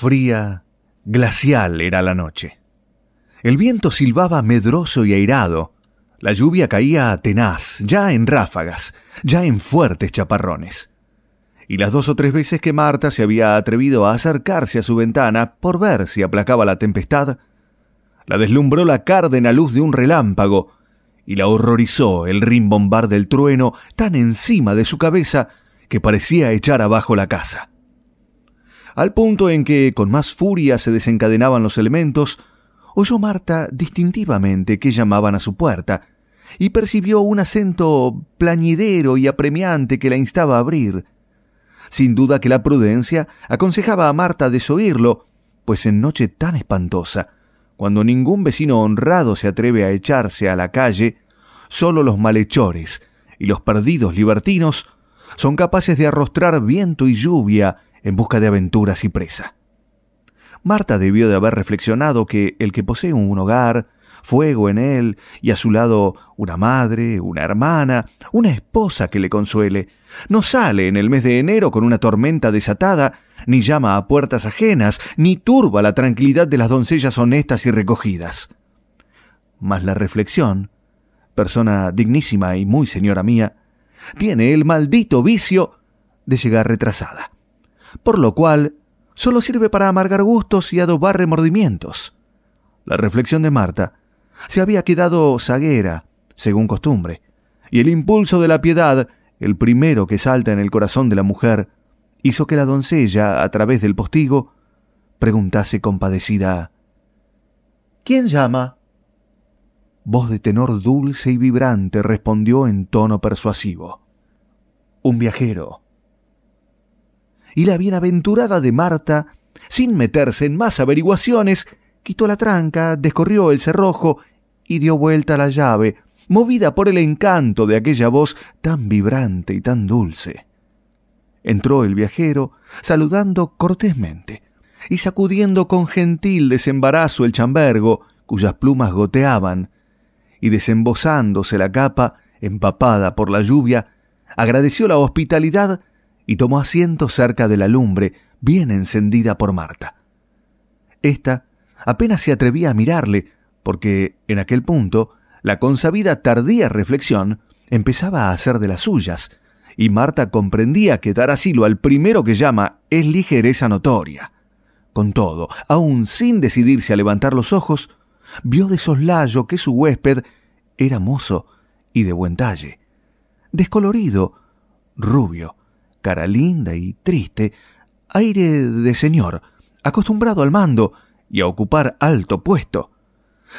Fría, glacial era la noche. El viento silbaba medroso y airado. La lluvia caía tenaz, ya en ráfagas, ya en fuertes chaparrones. Y las dos o tres veces que Marta se había atrevido a acercarse a su ventana por ver si aplacaba la tempestad, la deslumbró la cárdena luz de un relámpago y la horrorizó el rimbombar del trueno tan encima de su cabeza que parecía echar abajo la casa al punto en que con más furia se desencadenaban los elementos, oyó Marta distintivamente que llamaban a su puerta, y percibió un acento plañidero y apremiante que la instaba a abrir. Sin duda que la prudencia aconsejaba a Marta desoírlo, pues en noche tan espantosa, cuando ningún vecino honrado se atreve a echarse a la calle, sólo los malhechores y los perdidos libertinos son capaces de arrostrar viento y lluvia en busca de aventuras y presa. Marta debió de haber reflexionado que el que posee un hogar, fuego en él y a su lado una madre, una hermana, una esposa que le consuele, no sale en el mes de enero con una tormenta desatada, ni llama a puertas ajenas, ni turba la tranquilidad de las doncellas honestas y recogidas. Mas la reflexión, persona dignísima y muy señora mía, tiene el maldito vicio de llegar retrasada por lo cual solo sirve para amargar gustos y adobar remordimientos. La reflexión de Marta se había quedado zaguera, según costumbre, y el impulso de la piedad, el primero que salta en el corazón de la mujer, hizo que la doncella, a través del postigo, preguntase compadecida ¿Quién llama? Voz de tenor dulce y vibrante respondió en tono persuasivo. Un viajero y la bienaventurada de Marta, sin meterse en más averiguaciones, quitó la tranca, descorrió el cerrojo y dio vuelta la llave, movida por el encanto de aquella voz tan vibrante y tan dulce. Entró el viajero, saludando cortésmente y sacudiendo con gentil desembarazo el chambergo, cuyas plumas goteaban, y desembozándose la capa, empapada por la lluvia, agradeció la hospitalidad y tomó asiento cerca de la lumbre, bien encendida por Marta. Esta apenas se atrevía a mirarle, porque en aquel punto la consabida tardía reflexión empezaba a hacer de las suyas, y Marta comprendía que dar asilo al primero que llama es ligereza notoria. Con todo, aún sin decidirse a levantar los ojos, vio de soslayo que su huésped era mozo y de buen talle, descolorido, rubio, cara linda y triste, aire de señor, acostumbrado al mando y a ocupar alto puesto.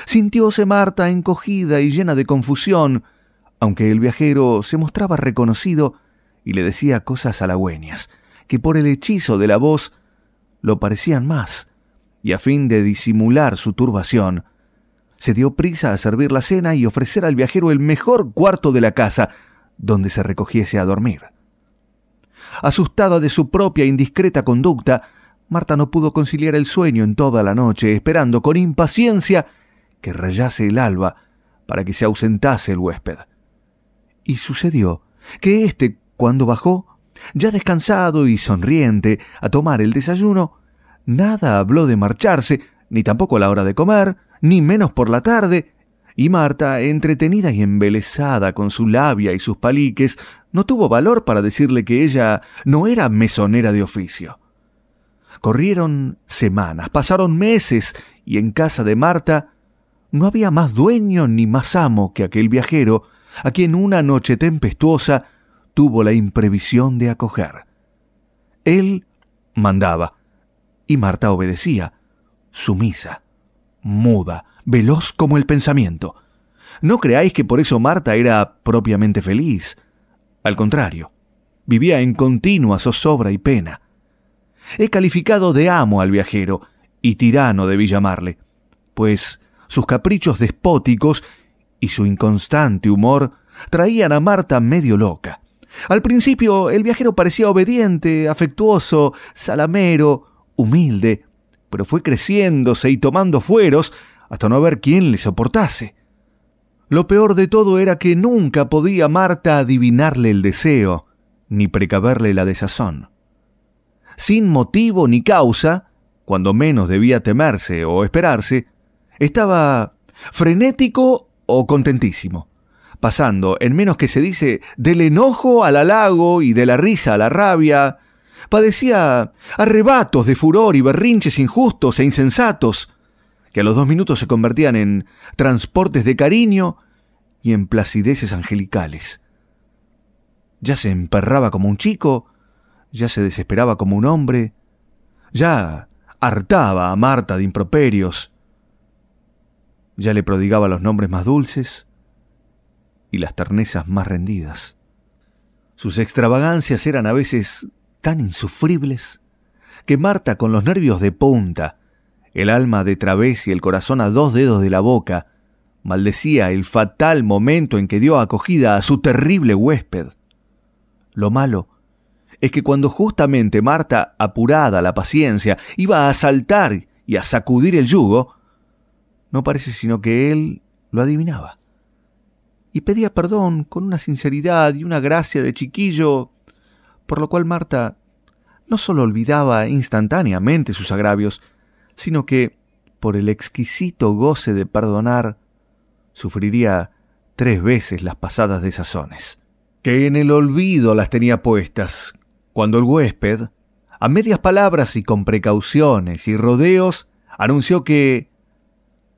Sintióse Marta encogida y llena de confusión, aunque el viajero se mostraba reconocido y le decía cosas halagüeñas, que por el hechizo de la voz lo parecían más, y a fin de disimular su turbación, se dio prisa a servir la cena y ofrecer al viajero el mejor cuarto de la casa, donde se recogiese a dormir. Asustada de su propia indiscreta conducta, Marta no pudo conciliar el sueño en toda la noche, esperando con impaciencia que rayase el alba para que se ausentase el huésped. Y sucedió que éste, cuando bajó, ya descansado y sonriente, a tomar el desayuno, nada habló de marcharse, ni tampoco a la hora de comer, ni menos por la tarde, y Marta, entretenida y embelesada con su labia y sus paliques, no tuvo valor para decirle que ella no era mesonera de oficio. Corrieron semanas, pasaron meses, y en casa de Marta no había más dueño ni más amo que aquel viajero, a quien una noche tempestuosa tuvo la imprevisión de acoger. Él mandaba, y Marta obedecía, sumisa, muda, veloz como el pensamiento. No creáis que por eso Marta era propiamente feliz. Al contrario, vivía en continua zozobra y pena. He calificado de amo al viajero y tirano debí llamarle, pues sus caprichos despóticos y su inconstante humor traían a Marta medio loca. Al principio el viajero parecía obediente, afectuoso, salamero, humilde, pero fue creciéndose y tomando fueros hasta no haber quién le soportase. Lo peor de todo era que nunca podía Marta adivinarle el deseo, ni precaverle la desazón. Sin motivo ni causa, cuando menos debía temerse o esperarse, estaba frenético o contentísimo, pasando, en menos que se dice, del enojo al halago y de la risa a la rabia, padecía arrebatos de furor y berrinches injustos e insensatos, que a los dos minutos se convertían en transportes de cariño y en placideces angelicales. Ya se emperraba como un chico, ya se desesperaba como un hombre, ya hartaba a Marta de improperios, ya le prodigaba los nombres más dulces y las ternezas más rendidas. Sus extravagancias eran a veces tan insufribles que Marta, con los nervios de punta el alma de través y el corazón a dos dedos de la boca, maldecía el fatal momento en que dio acogida a su terrible huésped. Lo malo es que cuando justamente Marta, apurada la paciencia, iba a saltar y a sacudir el yugo, no parece sino que él lo adivinaba. Y pedía perdón con una sinceridad y una gracia de chiquillo, por lo cual Marta no solo olvidaba instantáneamente sus agravios, sino que, por el exquisito goce de perdonar, sufriría tres veces las pasadas desazones, que en el olvido las tenía puestas, cuando el huésped, a medias palabras y con precauciones y rodeos, anunció que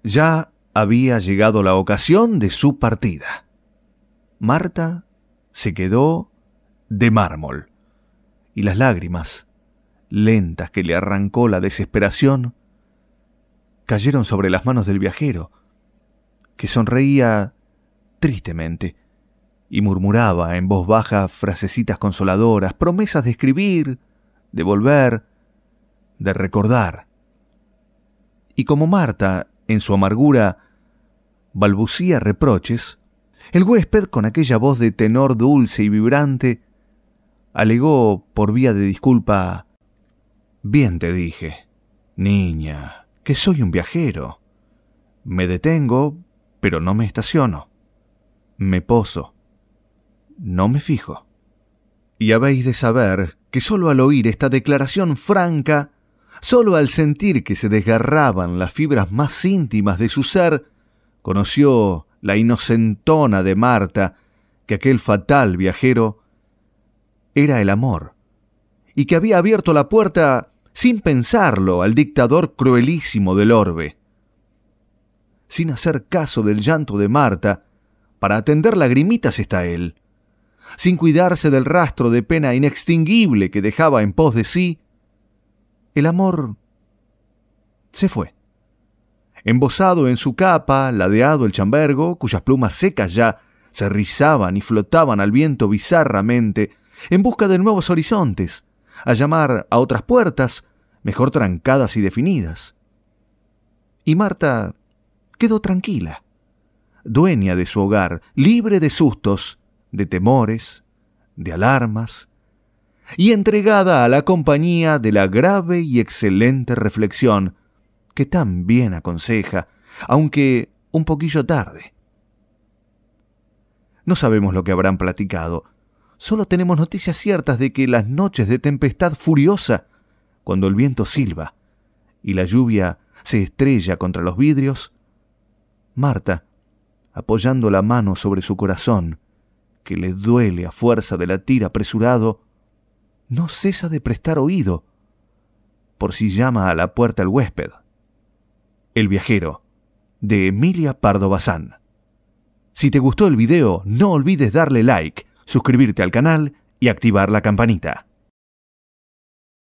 ya había llegado la ocasión de su partida. Marta se quedó de mármol, y las lágrimas, lentas que le arrancó la desesperación, cayeron sobre las manos del viajero, que sonreía tristemente y murmuraba en voz baja frasecitas consoladoras, promesas de escribir, de volver, de recordar. Y como Marta, en su amargura, balbucía reproches, el huésped, con aquella voz de tenor dulce y vibrante, alegó por vía de disculpa, Bien te dije, niña que soy un viajero. Me detengo, pero no me estaciono. Me poso. No me fijo. Y habéis de saber que solo al oír esta declaración franca, solo al sentir que se desgarraban las fibras más íntimas de su ser, conoció la inocentona de Marta que aquel fatal viajero era el amor, y que había abierto la puerta sin pensarlo, al dictador cruelísimo del orbe. Sin hacer caso del llanto de Marta, para atender lagrimitas está él. Sin cuidarse del rastro de pena inextinguible que dejaba en pos de sí, el amor se fue. Embosado en su capa, ladeado el chambergo, cuyas plumas secas ya se rizaban y flotaban al viento bizarramente, en busca de nuevos horizontes, a llamar a otras puertas, mejor trancadas y definidas. Y Marta quedó tranquila, dueña de su hogar, libre de sustos, de temores, de alarmas, y entregada a la compañía de la grave y excelente reflexión que tan bien aconseja, aunque un poquillo tarde. No sabemos lo que habrán platicado, solo tenemos noticias ciertas de que las noches de tempestad furiosa cuando el viento silba y la lluvia se estrella contra los vidrios, Marta, apoyando la mano sobre su corazón, que le duele a fuerza de latir apresurado, no cesa de prestar oído, por si llama a la puerta el huésped. El viajero, de Emilia Pardo Bazán. Si te gustó el video, no olvides darle like, suscribirte al canal y activar la campanita.